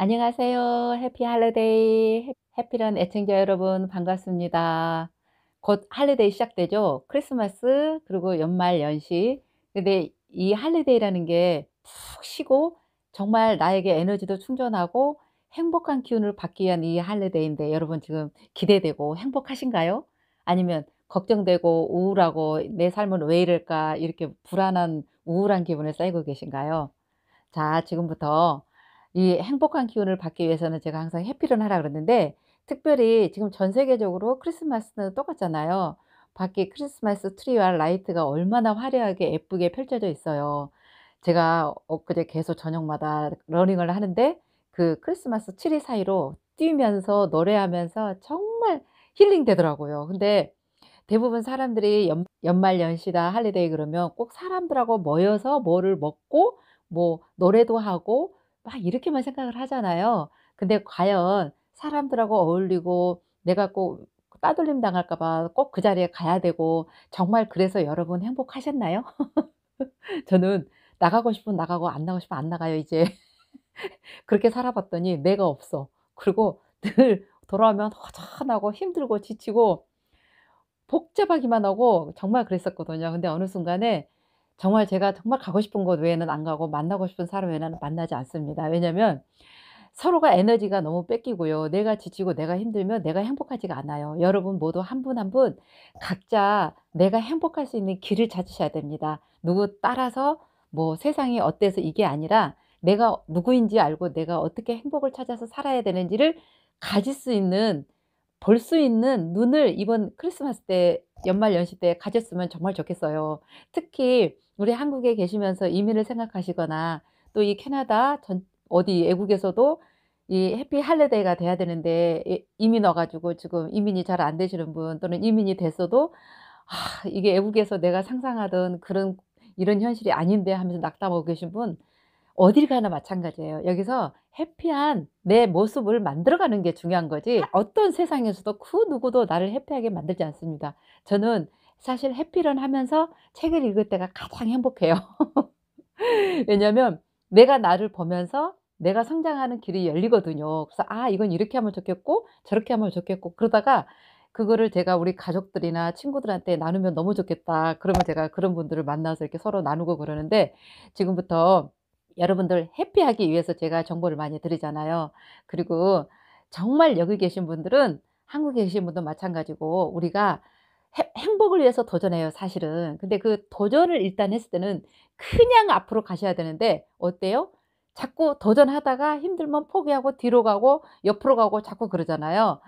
안녕하세요. 해피 할리데이, 해피런 애청자 여러분 반갑습니다. 곧 할리데이 시작되죠? 크리스마스, 그리고 연말 연시. 근데 이 할리데이라는 게 푹 쉬고 정말 나에게 에너지도 충전하고 행복한 기운을 받기 위한 이 할리데이인데 여러분 지금 기대되고 행복하신가요? 아니면 걱정되고 우울하고 내 삶은 왜 이럴까 이렇게 불안한 우울한 기분에 쌓이고 계신가요? 자, 지금부터 이 행복한 기운을 받기 위해서는 제가 항상 해피를 하라 그랬는데 특별히 지금 전 세계적으로 크리스마스는 똑같잖아요. 밖에 크리스마스 트리와 라이트가 얼마나 화려하게 예쁘게 펼쳐져 있어요. 제가 엊그제 어 계속 저녁마다 러닝을 하는데 그 크리스마스 트리 사이로 뛰면서 노래하면서 정말 힐링 되더라고요. 근데 대부분 사람들이 연, 말 연시다 할리데이 그러면 꼭 사람들하고 모여서 뭐를 먹고 뭐 노래도 하고 막 이렇게만 생각을 하잖아요. 근데 과연 사람들하고 어울리고 내가 꼭 따돌림 당할까봐 꼭 그 자리에 가야 되고 정말 그래서 여러분 행복하셨나요? 저는 나가고 싶으면 나가고 안 나가고 싶으면 안 나가요 이제 그렇게 살아봤더니 내가 없어 그리고 늘 돌아오면 허전하고 힘들고 지치고 복잡하기만 하고 정말 그랬었거든요 근데 어느 순간에 정말 제가 정말 가고 싶은 곳 외에는 안 가고 만나고 싶은 사람 외에는 만나지 않습니다. 왜냐면 하 서로가 에너지가 너무 뺏기고요. 내가 지치고 내가 힘들면 내가 행복하지가 않아요. 여러분 모두 한 분 한분 한 분 각자 내가 행복할 수 있는 길을 찾으셔야 됩니다. 누구 따라서 뭐 세상이 어때서 이게 아니라 내가 누구인지 알고 내가 어떻게 행복을 찾아서 살아야 되는지를 가질 수 있는 볼 수 있는 눈을 이번 크리스마스 때 연말 연시 때 가졌으면 정말 좋겠어요. 특히 우리 한국에 계시면서 이민을 생각하시거나 또 이 캐나다 전, 어디 외국에서도 이 해피 할리데이가 돼야 되는데 이민 와가지고 지금 이민이 잘 안 되시는 분 또는 이민이 됐어도 아, 이게 외국에서 내가 상상하던 그런 이런 현실이 아닌데 하면서 낙담하고 계신 분 어딜 가나 마찬가지예요. 여기서 해피한 내 모습을 만들어가는 게 중요한 거지 어떤 세상에서도 그 누구도 나를 해피하게 만들지 않습니다. 저는 사실 해피런 하면서 책을 읽을 때가 가장 행복해요. 왜냐하면 내가 나를 보면서 내가 성장하는 길이 열리거든요. 그래서 아 이건 이렇게 하면 좋겠고 저렇게 하면 좋겠고 그러다가 그거를 제가 우리 가족들이나 친구들한테 나누면 너무 좋겠다. 그러면 제가 그런 분들을 만나서 이렇게 서로 나누고 그러는데 지금부터 여러분들 해피하기 위해서 제가 정보를 많이 드리잖아요. 그리고 정말 여기 계신 분들은 한국에 계신 분도 마찬가지고 우리가 행복을 위해서 도전해요, 사실은. 근데 그 도전을 일단 했을 때는 그냥 앞으로 가셔야 되는데, 어때요? 자꾸 도전하다가 힘들면 포기하고 뒤로 가고 옆으로 가고 자꾸 그러잖아요.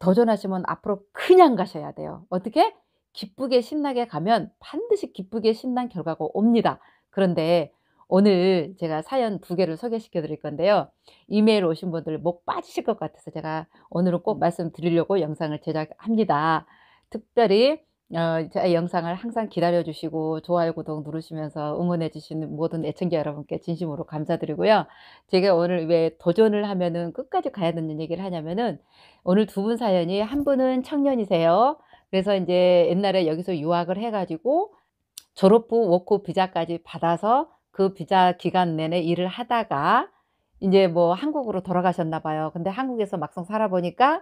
도전하시면 앞으로 그냥 가셔야 돼요. 어떻게? 기쁘게 신나게 가면 반드시 기쁘게 신난 결과가 옵니다. 그런데 오늘 제가 사연 두 개를 소개시켜 드릴 건데요. 이메일 오신 분들 목 빠지실 것 같아서 제가 오늘은 꼭 말씀드리려고 영상을 제작합니다. 특별히 어, 제 영상을 항상 기다려주시고 좋아요, 구독 누르시면서 응원해주시는 모든 애청자 여러분께 진심으로 감사드리고요. 제가 오늘 왜 도전을 하면은 끝까지 가야 되는 얘기를 하냐면은 오늘 두 분 사연이 한 분은 청년이세요. 그래서 이제 옛날에 여기서 유학을 해가지고 졸업 후 워크 비자까지 받아서 그 비자 기간 내내 일을 하다가 이제 뭐 한국으로 돌아가셨나 봐요. 근데 한국에서 막상 살아보니까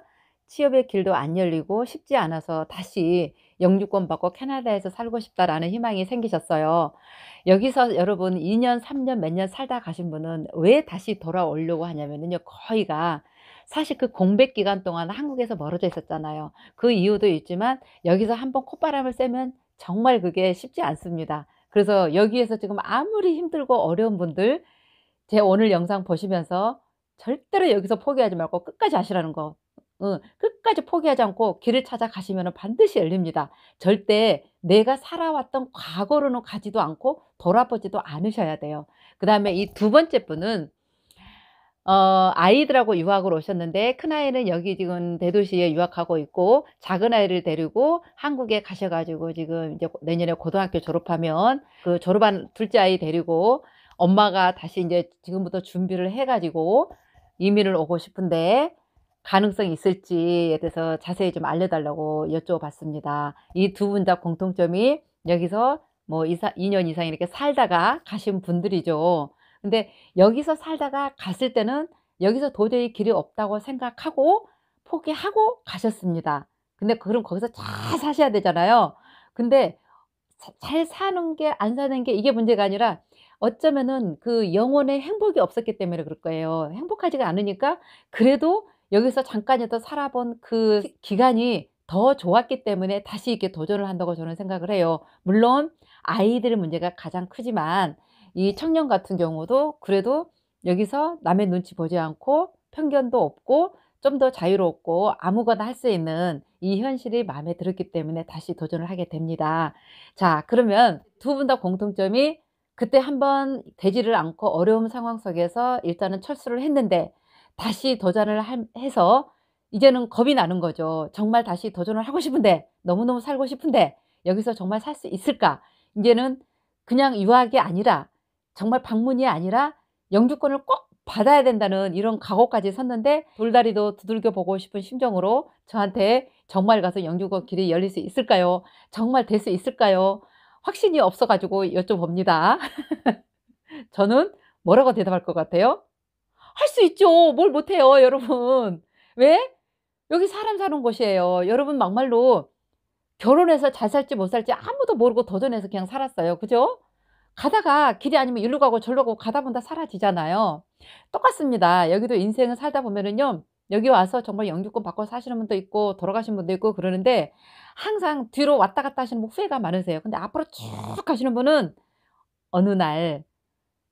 취업의 길도 안 열리고 쉽지 않아서 다시 영유권 받고 캐나다에서 살고 싶다라는 희망이 생기셨어요. 여기서 여러분 2년, 3년, 몇 년 살다 가신 분은 왜 다시 돌아오려고 하냐면요. 거의가 사실 그 공백 기간 동안 한국에서 멀어져 있었잖아요. 그 이유도 있지만 여기서 한번 콧바람을 쐬면 정말 그게 쉽지 않습니다. 그래서 여기에서 지금 아무리 힘들고 어려운 분들 제 오늘 영상 보시면서 절대로 여기서 포기하지 말고 끝까지 하시라는 거 어, 끝까지 포기하지 않고 길을 찾아가시면 반드시 열립니다. 절대 내가 살아왔던 과거로는 가지도 않고 돌아보지도 않으셔야 돼요. 그 다음에 이 두 번째 분은 어, 아이들하고 유학을 오셨는데 큰아이는 여기 지금 대도시에 유학하고 있고 작은아이를 데리고 한국에 가셔가지고 지금 이제 내년에 고등학교 졸업하면 그 졸업한 둘째 아이 데리고 엄마가 다시 이제 지금부터 준비를 해가지고 이민을 오고 싶은데 가능성이 있을지에 대해서 자세히 좀 알려달라고 여쭤봤습니다. 이 두 분 다 공통점이 여기서 뭐 2년 이상 이렇게 살다가 가신 분들이죠. 근데 여기서 살다가 갔을 때는 여기서 도저히 길이 없다고 생각하고 포기하고 가셨습니다. 근데 그럼 거기서 잘 사셔야 되잖아요. 근데 잘 사는 게 안 사는 게 이게 문제가 아니라 어쩌면은 그 영혼의 행복이 없었기 때문에 그럴 거예요. 행복하지가 않으니까 그래도 여기서 잠깐이라도 살아본 그 기간이 더 좋았기 때문에 다시 이렇게 도전을 한다고 저는 생각을 해요. 물론 아이들 문제가 가장 크지만 이 청년 같은 경우도 그래도 여기서 남의 눈치 보지 않고 편견도 없고 좀 더 자유롭고 아무거나 할 수 있는 이 현실이 마음에 들었기 때문에 다시 도전을 하게 됩니다. 자, 그러면 두 분 다 공통점이 그때 한번 되지를 않고 어려운 상황 속에서 일단은 철수를 했는데 다시 도전을 해서 이제는 겁이 나는 거죠. 정말 다시 도전을 하고 싶은데 너무너무 살고 싶은데 여기서 정말 살 수 있을까? 이제는 그냥 유학이 아니라 정말 방문이 아니라 영주권을 꼭 받아야 된다는 이런 각오까지 섰는데 돌다리도 두들겨 보고 싶은 심정으로 저한테 정말 가서 영주권 길이 열릴 수 있을까요? 정말 될 수 있을까요? 확신이 없어가지고 여쭤봅니다. 저는 뭐라고 대답할 것 같아요? 할수 있죠. 뭘 못해요, 여러분. 왜? 여기 사람 사는 곳이에요. 여러분 막말로 결혼해서 잘 살지 못 살지 아무도 모르고 도전해서 그냥 살았어요. 그죠? 가다가 길이 아니면 일로 가고 절로 가고 가다 보면 다 사라지잖아요. 똑같습니다. 여기도 인생을 살다 보면은요. 여기 와서 정말 영주권 바꿔 사시는 분도 있고 돌아가신 분도 있고 그러는데 항상 뒤로 왔다 갔다 하시는 분 후회가 많으세요. 근데 앞으로 쭉 가시는 분은 어느 날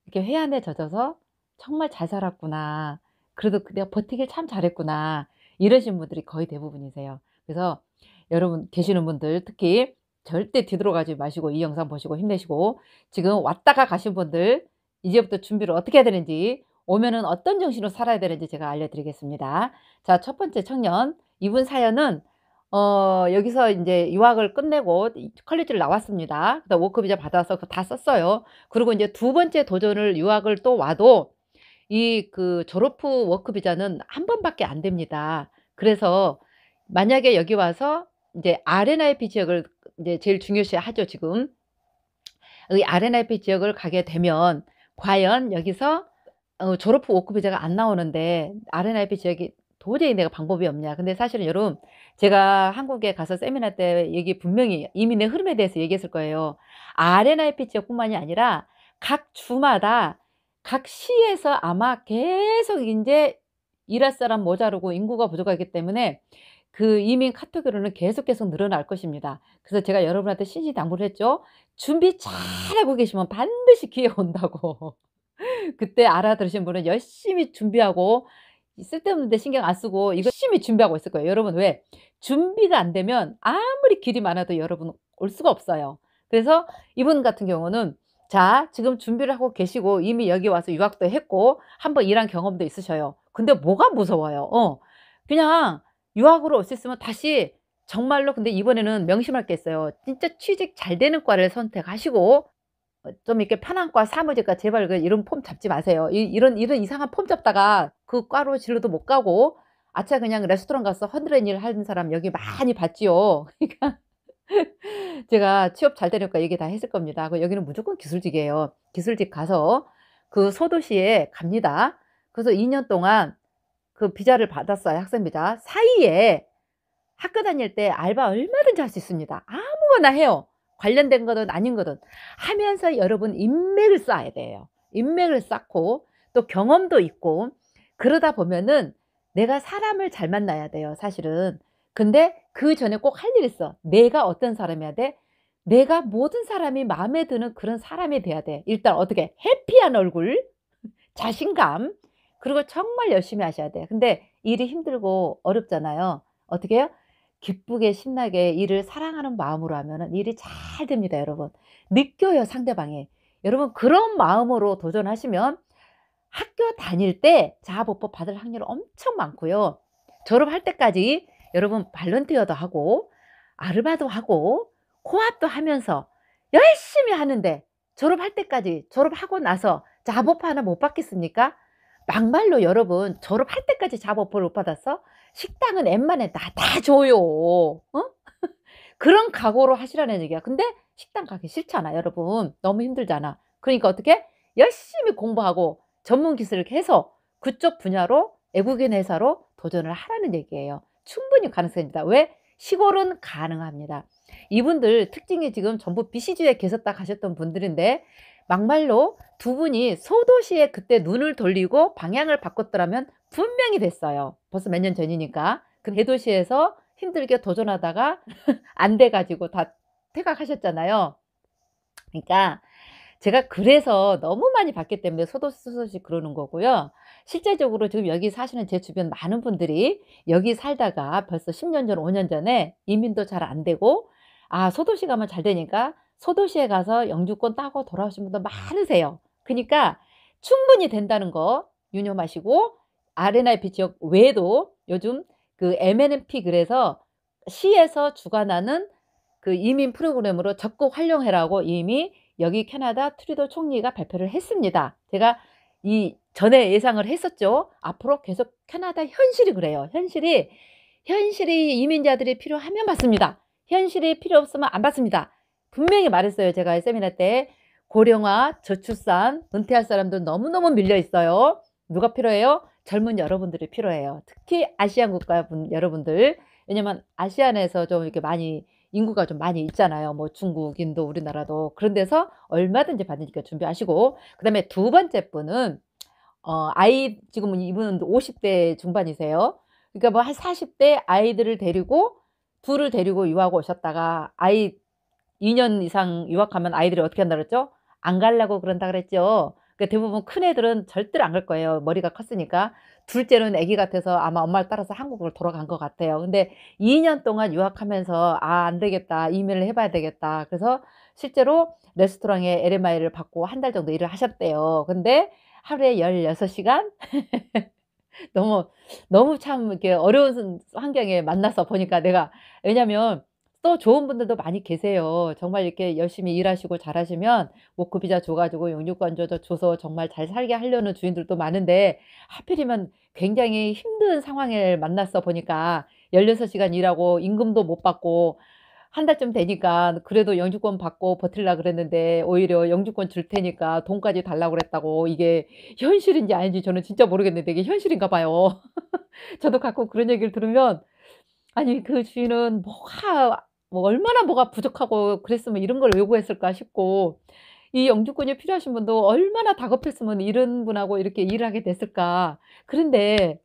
이렇게 회한에 젖어서 정말 잘 살았구나. 그래도 그 내가 버티길 참 잘했구나. 이러신 분들이 거의 대부분이세요. 그래서 여러분 계시는 분들 특히 절대 뒤돌아가지 마시고 이 영상 보시고 힘내시고 지금 왔다가 가신 분들 이제부터 준비를 어떻게 해야 되는지 오면은 어떤 정신으로 살아야 되는지 제가 알려드리겠습니다. 자, 첫 번째 청년 이분 사연은 어, 여기서 이제 유학을 끝내고 컬리지를 나왔습니다. 그다음 워크비자 받아서 다 썼어요. 그리고 이제 두 번째 도전을 유학을 또 와도 이그 졸업 후 워크 비자는 한 번밖에 안 됩니다. 그래서 만약에 여기 와서 이제 RNIP 지역을 이제 제일 중요시 하죠, 지금. 이 RNIP 지역을 가게 되면 과연 여기서 어, 졸업 후 워크 비자가 안 나오는데 RNIP 지역이 도저히 내가 방법이 없냐. 근데 사실은 여러분, 제가 한국에 가서 세미나 때 얘기 분명히 이민의 흐름에 대해서 얘기했을 거예요. RNIP 지역뿐만이 아니라 각 주마다 각 시에서 아마 계속 이제 일할 사람 모자르고 인구가 부족하기 때문에 그 이민 카테고리는 계속 계속 늘어날 것입니다. 그래서 제가 여러분한테 신신당부를 했죠. 준비 잘하고 계시면 반드시 기회 온다고. 그때 알아들으신 분은 열심히 준비하고 쓸데없는데 신경 안 쓰고 이거 열심히 준비하고 있을 거예요. 여러분 왜? 준비가 안 되면 아무리 길이 많아도 여러분 올 수가 없어요. 그래서 이분 같은 경우는 자, 지금 준비를 하고 계시고 이미 여기 와서 유학도 했고 한번 일한 경험도 있으셔요. 근데 뭐가 무서워요? 어. 그냥 유학으로 올 수 있으면 다시 정말로 근데 이번에는 명심할 게 있어요. 진짜 취직 잘 되는 과를 선택하시고 어, 좀 이렇게 편한 과 사무직과 제발 그 이런 폼 잡지 마세요. 이, 런 이런 이상한 폼 잡다가 그 과로 진로도 못 가고 아차 그냥 레스토랑 가서 헌드레일 하는 사람 여기 많이 봤지요. 그러니까 제가 취업 잘 되니까 얘기 다 했을 겁니다. 여기는 무조건 기술직이에요. 기술직 가서 그 소도시에 갑니다. 그래서 2년 동안 그 비자를 받았어요. 학생비자. 사이에 학교 다닐 때 알바 얼마든지 할 수 있습니다. 아무거나 해요. 관련된 거든 아닌 거든 하면서 여러분 인맥을 쌓아야 돼요. 인맥을 쌓고 또 경험도 있고 그러다 보면은 내가 사람을 잘 만나야 돼요. 사실은 근데 그 전에 꼭 할 일 있어. 내가 어떤 사람이야 돼? 내가 모든 사람이 마음에 드는 그런 사람이 돼야 돼. 일단 어떻게 해피한 얼굴, 자신감, 그리고 정말 열심히 하셔야 돼. 근데 일이 힘들고 어렵잖아요. 어떻게 해요? 기쁘게 신나게 일을 사랑하는 마음으로 하면 일이 잘 됩니다, 여러분. 느껴요, 상대방이. 여러분, 그런 마음으로 도전하시면 학교 다닐 때 자아보법 받을 확률 엄청 많고요. 졸업할 때까지 여러분 발런티어도 하고 아르바도 하고 코앞도 하면서 열심히 하는데 졸업할 때까지 졸업하고 나서 잡업 하나 못 받겠습니까? 막말로 여러분 졸업할 때까지 잡업을 못받았어 식당은 웬만해 다, 다 줘요. 어? 그런 각오로 하시라는 얘기야. 근데 식당 가기 싫잖아 여러분. 너무 힘들잖아. 그러니까 어떻게? 열심히 공부하고 전문 기술을 해서 그쪽 분야로 애국인 회사로 도전을 하라는 얘기예요. 충분히 가능성입니다. 왜? 시골은 가능합니다. 이분들 특징이 지금 전부 b c g 에 계셨다 가셨던 분들인데 막말로 두 분이 소도시에 그때 눈을 돌리고 방향을 바꿨더라면 분명히 됐어요. 벌써 몇 년 전이니까. 그 대도시에서 힘들게 도전하다가 안 돼가지고 다 퇴각하셨잖아요. 그러니까 제가 그래서 너무 많이 봤기 때문에 소도시 소도시 그러는 거고요. 실제적으로 지금 여기 사시는 제 주변 많은 분들이 여기 살다가 벌써 10년 전, 5년 전에 이민도 잘 안 되고 아 소도시 가면 잘 되니까 소도시에 가서 영주권 따고 돌아오신 분도 많으세요. 그러니까 충분히 된다는 거 유념하시고 아레나이피 지역 외에도 요즘 그 MNP 그래서 시에서 주관하는 그 이민 프로그램으로 적극 활용해라고 이미 여기 캐나다 트리도 총리가 발표를 했습니다. 제가 이 전에 예상을 했었죠. 앞으로 계속 캐나다 현실이 그래요. 현실이 현실이 이민자들이 필요하면 받습니다. 현실이 필요 없으면 안 받습니다. 분명히 말했어요. 제가 세미나 때 고령화, 저출산, 은퇴할 사람들 너무너무 밀려 있어요. 누가 필요해요? 젊은 여러분들이 필요해요. 특히 아시안 국가 분, 여러분들. 왜냐면 아시안에서 좀 이렇게 많이 인구가 좀 많이 있잖아요. 뭐 중국, 인도, 우리나라도. 그런 데서 얼마든지 받으니까 준비하시고. 그 다음에 두 번째 분은 어, 아이, 지금 이분은 50대 중반이세요. 그러니까 뭐 한 40대 아이들을 데리고 둘을 데리고 유학 오셨다가 아이 2년 이상 유학하면 아이들이 어떻게 한다 그랬죠? 안 갈라고 그런다 그랬죠. 그러니까 대부분 큰 애들은 절대로 안 갈 거예요. 머리가 컸으니까. 둘째는 아기 같아서 아마 엄마를 따라서 한국으로 돌아간 것 같아요. 근데 2년 동안 유학하면서 아, 안 되겠다. 이민을 해봐야 되겠다. 그래서 실제로 레스토랑에 LMI를 받고 한 달 정도 일을 하셨대요. 근데 하루에 16시간? 너무, 너무 참 이렇게 어려운 환경에 만나서 보니까 내가, 왜냐면 또 좋은 분들도 많이 계세요. 정말 이렇게 열심히 일하시고 잘하시면 워크비자 줘가지고 영유권조 줘서 정말 잘 살게 하려는 주인들도 많은데 하필이면 굉장히 힘든 상황을 만났어 보니까 16시간 일하고 임금도 못 받고 한 달쯤 되니까 그래도 영주권 받고 버틸라 그랬는데 오히려 영주권 줄 테니까 돈까지 달라고 그랬다고 이게 현실인지 아닌지 저는 진짜 모르겠는데 이게 현실인가 봐요. 저도 가끔 그런 얘기를 들으면 아니 그 주인은 뭐가 뭐 얼마나 뭐가 부족하고 그랬으면 이런 걸 요구했을까 싶고 이 영주권이 필요하신 분도 얼마나 다급했으면 이런 분하고 이렇게 일하게 됐을까. 그런데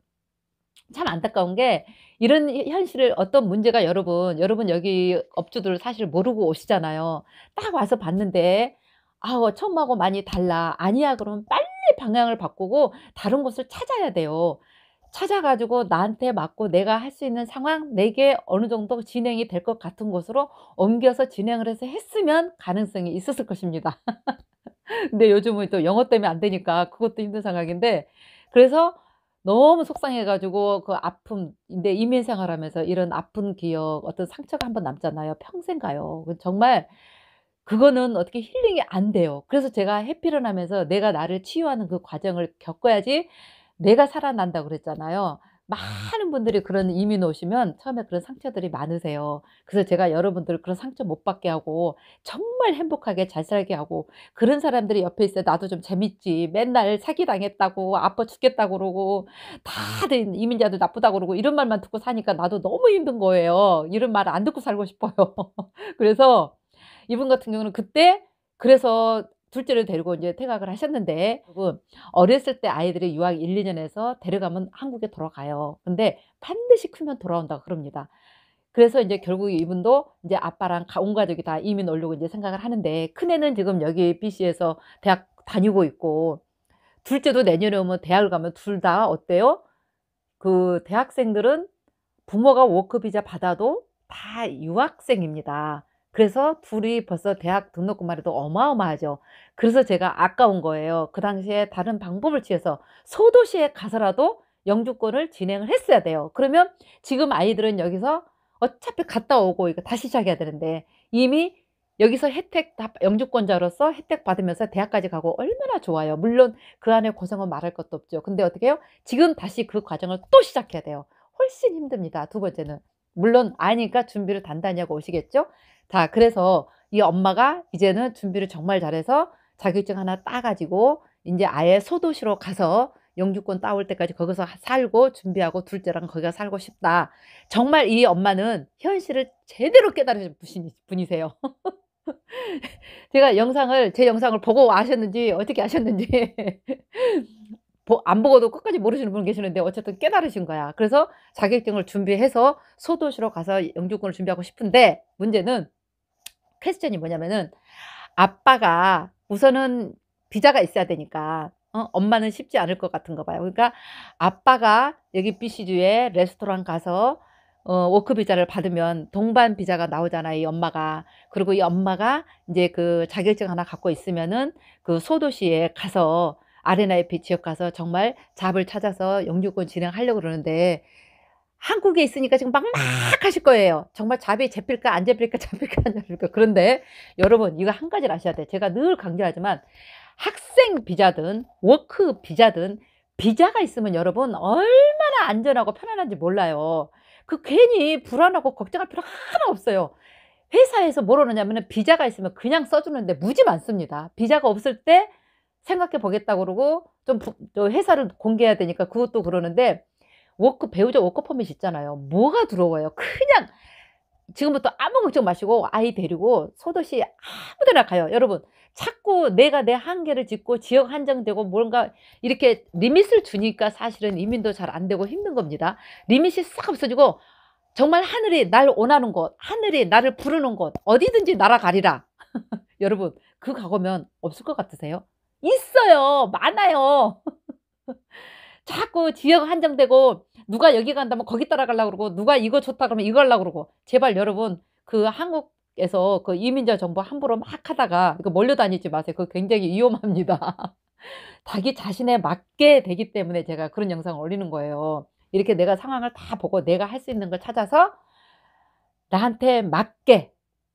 참 안타까운 게 이런 현실을 어떤 문제가 여러분 여러분 여기 업주들 사실 모르고 오시잖아요 딱 와서 봤는데 아우 처음하고 많이 달라 아니야 그러면 빨리 방향을 바꾸고 다른 곳을 찾아야 돼요 찾아가지고 나한테 맞고 내가 할 수 있는 상황 내게 어느 정도 진행이 될 것 같은 곳으로 옮겨서 진행을 해서 했으면 가능성이 있었을 것입니다 근데 요즘은 또 영어 때문에 안 되니까 그것도 힘든 상황인데 그래서 너무 속상해가지고 그 아픔, 내 이민 생활하면서 이런 아픈 기억, 어떤 상처가 한번 남잖아요. 평생 가요. 정말 그거는 어떻게 힐링이 안 돼요. 그래서 제가 해피를 하면서 내가 나를 치유하는 그 과정을 겪어야지 내가 살아난다고 그랬잖아요. 아. 많은 분들이 그런 이민 오시면 처음에 그런 상처들이 많으세요. 그래서 제가 여러분들 그런 상처 못 받게 하고 정말 행복하게 잘 살게 하고 그런 사람들이 옆에 있어 나도 좀 재밌지. 맨날 사기 당했다고 아빠 죽겠다고 그러고 다들 이민자들 나쁘다고 그러고 이런 말만 듣고 사니까 나도 너무 힘든 거예요. 이런 말 안 듣고 살고 싶어요. 그래서 이분 같은 경우는 그때 그래서 둘째를 데리고 이제 퇴각을 하셨는데 어렸을 때 아이들이 유학 1, 2년에서 데려가면 한국에 돌아가요. 근데 반드시 크면 돌아온다 고 그럽니다. 그래서 이제 결국 이분도 이제 아빠랑 온 가족이 다 이민 오려고 이제 생각을 하는데 큰애는 지금 여기 BC에서 대학 다니고 있고 둘째도 내년에 오면 대학을 가면 둘 다 어때요? 그 대학생들은 부모가 워크비자 받아도 다 유학생입니다. 그래서 둘이 벌써 대학 등록금말 해도 어마어마하죠. 그래서 제가 아까운 거예요. 그 당시에 다른 방법을 취해서 소도시에 가서라도 영주권을 진행을 했어야 돼요. 그러면 지금 아이들은 여기서 어차피 갔다 오고 이거 다시 시작해야 되는데 이미 여기서 혜택 영주권자로서 혜택 받으면서 대학까지 가고 얼마나 좋아요. 물론 그 안에 고생은 말할 것도 없죠. 근데 어떻게 해요? 지금 다시 그 과정을 또 시작해야 돼요. 훨씬 힘듭니다. 두 번째는 물론 아니까 준비를 단단히 하고 오시겠죠. 자, 그래서 이 엄마가 이제는 준비를 정말 잘해서 자격증 하나 따가지고 이제 아예 소도시로 가서 영주권 따올 때까지 거기서 살고 준비하고 둘째랑 거기가 살고 싶다. 정말 이 엄마는 현실을 제대로 깨달으신 분이세요. 제가 영상을 제 영상을 보고 아셨는지 어떻게 아셨는지 안 보고도 끝까지 모르시는 분 계시는데 어쨌든 깨달으신 거야. 그래서 자격증을 준비해서 소도시로 가서 영주권을 준비하고 싶은데 문제는 퀘스천이 뭐냐면은 아빠가 우선은 비자가 있어야 되니까 어? 엄마는 쉽지 않을 것 같은 거 봐요. 그러니까 아빠가 여기 BC주에 레스토랑 가서 어, 워크 비자를 받으면 동반 비자가 나오잖아요, 이 엄마가. 그리고 이 엄마가 이제 그 자격증 하나 갖고 있으면은 그 소도시에 가서 아레나의비치역 가서 정말 잡을 찾아서 영유권 진행하려고 그러는데 한국에 있으니까 지금 막, 막 아. 하실 거예요. 정말 잡이 잡힐까, 안 잡힐까, 잡힐까, 안 잡힐까. 그런데 여러분, 이거 한 가지를 아셔야 돼. 제가 늘 강조하지만 학생 비자든 워크 비자든 비자가 있으면 여러분 얼마나 안전하고 편안한지 몰라요. 그 괜히 불안하고 걱정할 필요 하나 없어요. 회사에서 뭐라느냐면 비자가 있으면 그냥 써주는데 무지 많습니다. 비자가 없을 때 생각해 보겠다 그러고 좀 부, 회사를 공개해야 되니까 그것도 그러는데 워크 배우자 워크 퍼밋 있잖아요. 뭐가 들어와요? 그냥 지금부터 아무 걱정 마시고 아이 데리고 소도시 아무데나 가요. 여러분 자꾸 내가 내 한계를 짓고 지역 한정되고 뭔가 이렇게 리밋을 주니까 사실은 이민도 잘 안 되고 힘든 겁니다. 리밋이 싹 없어지고 정말 하늘이 날 원하는 곳, 하늘이 나를 부르는 곳 어디든지 날아가리라. 여러분 그가오면 없을 것 같으세요? 있어요. 많아요. 자꾸 지역 한정되고 누가 여기 간다면 거기 따라가려고 그러고 누가 이거 좋다 그러면 이거 하려고 그러고 제발 여러분 그 한국에서 그 이민자 정보 함부로 막 하다가 이거 몰려다니지 마세요. 그거 굉장히 위험합니다. 자기 자신에 맞게 되기 때문에 제가 그런 영상을 올리는 거예요. 이렇게 내가 상황을 다 보고 내가 할 수 있는 걸 찾아서 나한테 맞게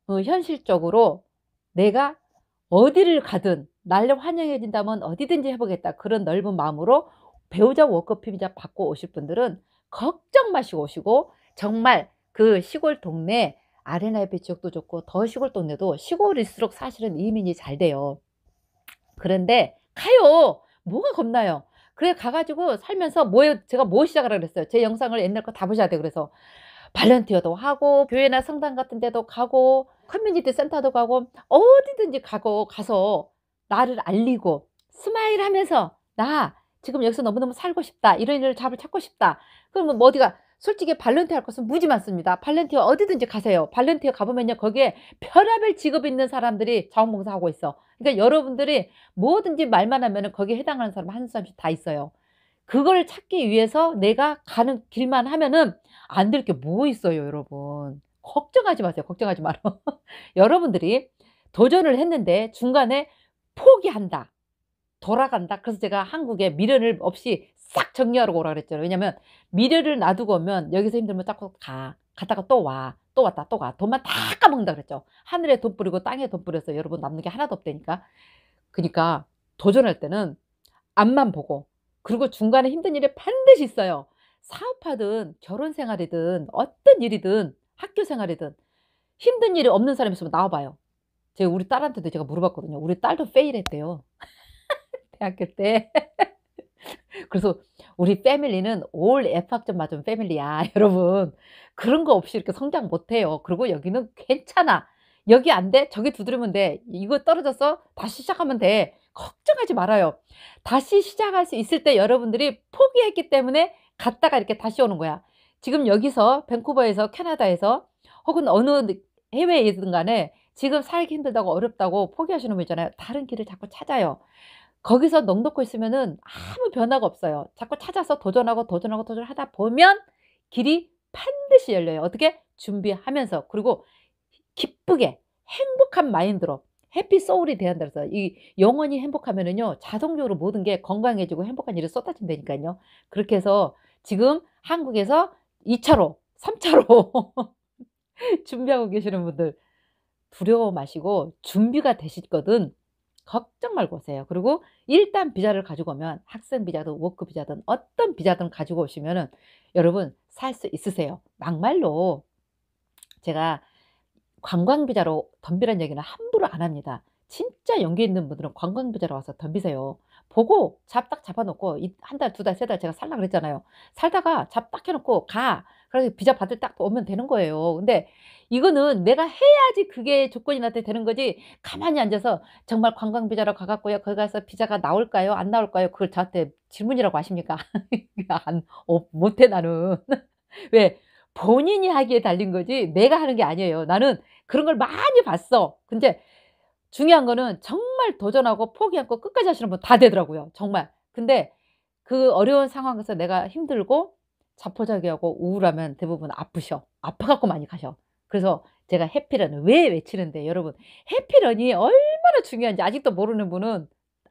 어, 현실적으로 내가 어디를 가든 날려 환영해진다면 어디든지 해보겠다 그런 넓은 마음으로 배우자 워크피이자 받고 오실 분들은 걱정 마시고 오시고 정말 그 시골 동네 아레나의 배치역도 좋고 더 시골 동네도 시골일수록 사실은 이민이 잘 돼요. 그런데 가요. 뭐가 겁나요? 그래 가가지고 살면서 뭐에 제가 뭐 시작을 그랬어요. 제 영상을 옛날 거 다 보셔야 돼 그래서 발렌티어도 하고 교회나 성당 같은 데도 가고 커뮤니티 센터도 가고 어디든지 가고 가서 나를 알리고 스마일 하면서 나 지금 여기서 너무너무 살고 싶다. 이런 일을 잡을 찾고 싶다. 그러면 뭐 어디가 솔직히 발렌티어 할 것은 무지 많습니다. 발렌티어 어디든지 가세요. 발렌티어 가보면요. 거기에 별의별 직업이 있는 사람들이 자원봉사하고 있어. 그러니까 여러분들이 뭐든지 말만 하면 은 거기에 해당하는 사람 한 사람씩 다 있어요. 그걸 찾기 위해서 내가 가는 길만 하면은 안 될 게 뭐 있어요, 여러분. 걱정하지 마세요. 걱정하지 말아. 여러분들이 도전을 했는데 중간에 포기한다. 돌아간다. 그래서 제가 한국에 미련을 없이 싹 정리하고 오라 그랬잖아요. 왜냐면 미래를 놔두고 오면 여기서 힘들면 자꾸 가. 갔다가 또 와. 또 왔다 또 가. 돈만 다 까먹는다 그랬죠. 하늘에 돈 뿌리고 땅에 돈 뿌려서 여러분 남는 게 하나도 없다니까. 그러니까 도전할 때는 앞만 보고 그리고 중간에 힘든 일이 반드시 있어요. 사업하든 결혼 생활이든 어떤 일이든 학교 생활이든 힘든 일이 없는 사람이 있으면 나와봐요. 제가 우리 딸한테도 제가 물어봤거든요. 우리 딸도 페일했대요. 대학교 때. 그래서 우리 패밀리는 올 F학점 맞은 패밀리야, 여러분. 그런 거 없이 이렇게 성장 못해요. 그리고 여기는 괜찮아. 여기 안 돼? 저기 두드리면 돼. 이거 떨어졌어? 다시 시작하면 돼. 걱정하지 말아요. 다시 시작할 수 있을 때 여러분들이 포기했기 때문에 갔다가 이렇게 다시 오는 거야. 지금 여기서 밴쿠버에서 캐나다에서 혹은 어느 해외에 있든 간에 지금 살기 힘들다고 어렵다고 포기하시는 분 있잖아요. 다른 길을 자꾸 찾아요. 거기서 넋놓고 있으면은 아무 변화가 없어요. 자꾸 찾아서 도전하고 도전하고 도전하다 보면 길이 반드시 열려요. 어떻게? 준비하면서 그리고 기쁘게 행복한 마인드로 해피 소울이 되한다서 이 영원히 행복하면은요 자동적으로 모든 게 건강해지고 행복한 일이 쏟아진다니까요. 그렇게 해서 지금 한국에서 2차로, 3차로 준비하고 계시는 분들 두려워 마시고 준비가 되시거든 걱정 말고 오세요. 그리고 일단 비자를 가지고 오면 학생 비자든 워크 비자든 어떤 비자든 가지고 오시면은 여러분 살 수 있으세요. 막말로 제가 관광 비자로 덤비란 얘기는 함부로 안 합니다. 진짜 연기 있는 분들은 관광 비자로 와서 덤비세요. 보고 잡딱 잡아놓고 한 달, 두 달, 세 달 제가 살라 그랬잖아요. 살다가 잡딱 해놓고 가. 그래서 비자 받을 딱 오면 되는 거예요. 근데 이거는 내가 해야지 그게 조건이 나한테 되는 거지 가만히 앉아서 정말 관광 비자로 가갖고요. 거기 가서 비자가 나올까요? 안 나올까요? 그걸 저한테 질문이라고 하십니까? 그러니까 안, 어, 못해 나는. 왜? 본인이 하기에 달린 거지 내가 하는 게 아니에요. 나는 그런 걸 많이 봤어. 근데 중요한 거는 정말 정말 도전하고 포기 않고 끝까지 하시는 분 다 되더라고요. 정말. 근데 그 어려운 상황에서 내가 힘들고 자포자기하고 우울하면 대부분 아프셔. 아파갖고 많이 가셔. 그래서 제가 해피런을 왜 외치는데 여러분 해피런이 얼마나 중요한지 아직도 모르는 분은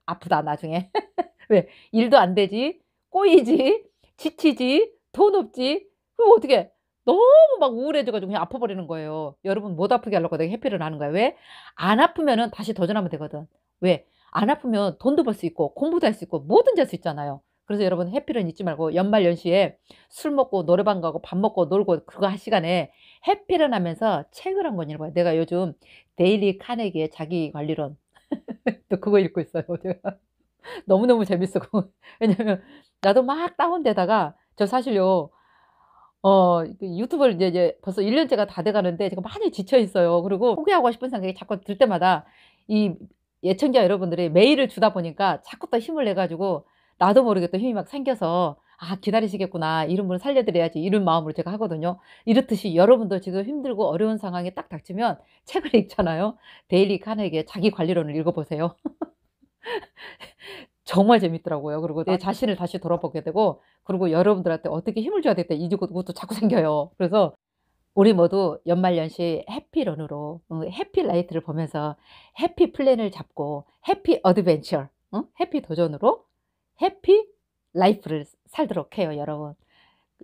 아프다 나중에 왜 일도 안 되지 꼬이지 지치지 돈 없지 그럼 어떻게 너무 막 우울해져가지고 그냥 아파버리는 거예요 여러분 못 아프게 하려고 내가 해피런 하는 거야 왜안 아프면은 다시 도전하면 되거든 왜? 안 아프면 돈도 벌 수 있고 공부도 할 수 있고 뭐든지 할 수 있잖아요. 그래서 여러분 해피는 잊지 말고 연말 연시에 술 먹고 노래방 가고 밥 먹고 놀고 그거 한 시간에 해피를 하면서 책을 한 권 읽어요. 내가 요즘 데일리 카네기의 자기 관리론 또 그거 읽고 있어요. 제가 너무너무 재밌었고 왜냐면 나도 막 다운되다가 저 사실요 어, 그 유튜브를 이제, 이제 벌써 1년째가 다 돼가는데 제가 많이 지쳐 있어요. 그리고 포기하고 싶은 생각이 자꾸 들 때마다 이 예청자 여러분들이 메일을 주다 보니까 자꾸 또 힘을 내가지고 나도 모르게 또 힘이 막 생겨서 아 기다리시겠구나 이런 분을 살려드려야지 이런 마음으로 제가 하거든요 이렇듯이 여러분도 지금 힘들고 어려운 상황에 딱 닥치면 책을 읽잖아요 데일리 카네기의 자기 관리론을 읽어보세요 정말 재밌더라고요 그리고 내 자신을 다시 돌아보게 되고 그리고 여러분들한테 어떻게 힘을 줘야 되겠다 이것도 자꾸 생겨요 그래서 우리 모두 연말연시 해피런으로 어, 해피라이트를 보면서 해피 플랜을 잡고 해피 어드벤처, 응? 해피 도전으로 해피 라이프를 살도록 해요 여러분.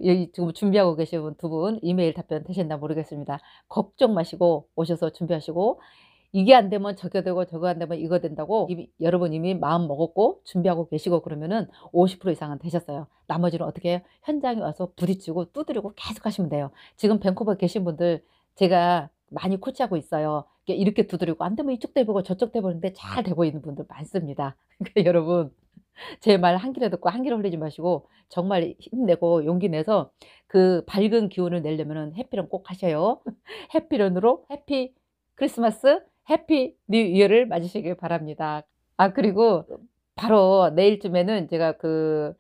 여기 지금 준비하고 계신 분두분 이메일 답변 되셨나 모르겠습니다. 걱정 마시고 오셔서 준비하시고 이게 안 되면 저게 되고 저거 안 되면 이거 된다고 이미, 여러분 이미 마음 먹었고 준비하고 계시고 그러면은 50% 이상은 되셨어요. 나머지는 어떻게 해요? 현장에 와서 부딪히고 두드리고 계속 하시면 돼요. 지금 벤쿠버 계신 분들 제가 많이 코치하고 있어요. 이렇게 두드리고 안 되면 이쪽 도해보고 저쪽 도해보는데잘 되고 있는 분들 많습니다. 그러니까 여러분 제 말 한 길에 듣고 한 길에 흘리지 마시고 정말 힘내고 용기 내서 그 밝은 기운을 내려면 은 해피런 꼭 하셔요. 해피런으로 해피 크리스마스 해피 뉴 이어를 맞으시길 바랍니다. 아, 그리고 바로 내일쯤에는 제가 그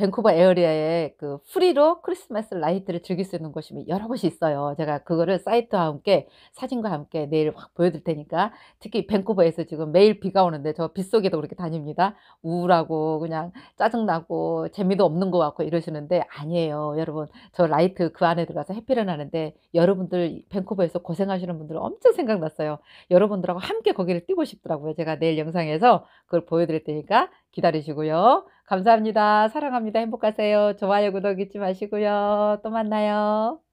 밴쿠버 에어리아에 그 프리로 크리스마스 라이트를 즐길 수 있는 곳이 여러 곳이 있어요. 제가 그거를 사이트와 함께 사진과 함께 내일 확 보여드릴 테니까 특히 밴쿠버에서 지금 매일 비가 오는데 저 빗속에도 그렇게 다닙니다. 우울하고 그냥 짜증나고 재미도 없는 것 같고 이러시는데 아니에요. 여러분 저 라이트 그 안에 들어가서 해피를 하는데 여러분들 밴쿠버에서 고생하시는 분들 엄청 생각났어요. 여러분들하고 함께 거기를 뛰고 싶더라고요. 제가 내일 영상에서 그걸 보여드릴 테니까 기다리시고요. 감사합니다. 사랑합니다. 행복하세요. 좋아요, 구독 잊지 마시고요. 또 만나요.